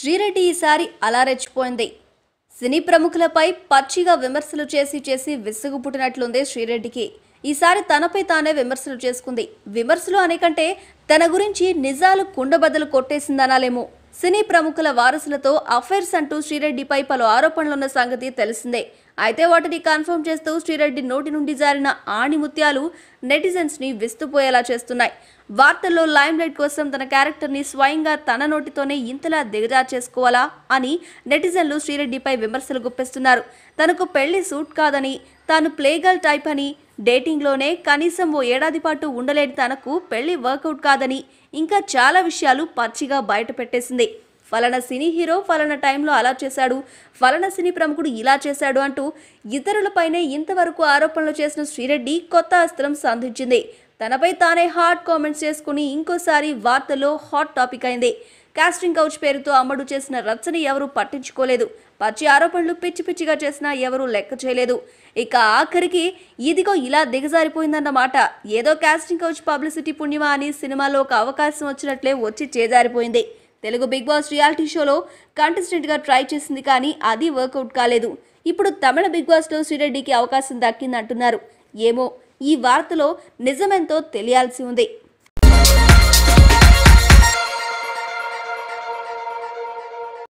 శ్రీరెడ్డి ఈసారి అలా రెచ్చిపోయింది సినీ ప్రముఖులపై పచ్చిగా విమర్శలు చేసి చేసి విసుగు పుట్టినట్లుంది శ్రీరెడ్డికి ఈసారి తనపై తానే విమర్శలు చేసుకుంది విమర్శలు అనేకంటే తన గురించి నిజాలు కుండబద్దలు కొట్టేసిందనాలేమో సినీ ప్రముఖుల వారసులతో అఫైర్స్ అంటూ శ్రీరెడ్డిపై పలు ఆరోపణలున్న సంగతి తెలిసిందే అయితే వాటిని కన్ఫర్మ్ చేస్తూ శ్రీరెడ్డి నోటి నుండి జారిన ఆణి నెటిజన్స్ నెటిజన్స్ని విస్తుపోయేలా చేస్తున్నాయి వార్తల్లో లైమ్లైట్ కోసం తన క్యారెక్టర్ని స్వయంగా తన నోటితోనే ఇంతలా దిగజార్ చేసుకోవాలా అని నెటిజన్లు శ్రీరెడ్డిపై విమర్శలు గుప్పిస్తున్నారు తనకు పెళ్లి సూట్ కాదని తాను ప్లేగల్ టైప్ అని డేటింగ్లోనే కనీసం ఓ ఏడాది పాటు ఉండలేని తనకు పెళ్లి వర్కౌట్ కాదని ఇంకా చాలా విషయాలు పచ్చిగా బయట పెట్టేసింది ఫలానా సినీ హీరో ఫలానా టైంలో అలా చేశాడు ఫలానా సినీ ప్రముఖుడు ఇలా చేశాడు అంటూ ఇతరులపైనే ఇంతవరకు ఆరోపణలు చేసిన శ్రీరెడ్డి కొత్త అస్త్రం సంధించింది తనపై తానే హాట్ కామెంట్స్ చేసుకుని ఇంకోసారి వార్తల్లో హాట్ టాపిక్ అయింది కాస్టింగ్ కౌచ్ పేరుతో అమ్మడు చేసిన రచ్చని ఎవరు పట్టించుకోలేదు పచ్చి ఆరోపణలు పిచ్చి పిచ్చిగా చేసినా ఎవరూ లెక్క చేయలేదు ఇక ఆఖరికి ఇదిగో ఇలా దిగజారిపోయిందన్నమాట ఏదో కాస్టింగ్ కౌచ్ పబ్లిసిటీ పుణ్యమా అని సినిమాలో ఒక అవకాశం వచ్చినట్లే వచ్చి చేజారిపోయింది తెలుగు బిగ్ బాస్ రియాలిటీ షోలో కంటెస్టెంట్గా ట్రై చేసింది కానీ అది వర్కౌట్ కాలేదు ఇప్పుడు తమిళ బిగ్ బాస్లో శ్రీరెడ్డికి అవకాశం దక్కిందంటున్నారు ఏమో ఈ వార్తలో నిజమెంతో తెలియాల్సి ఉంది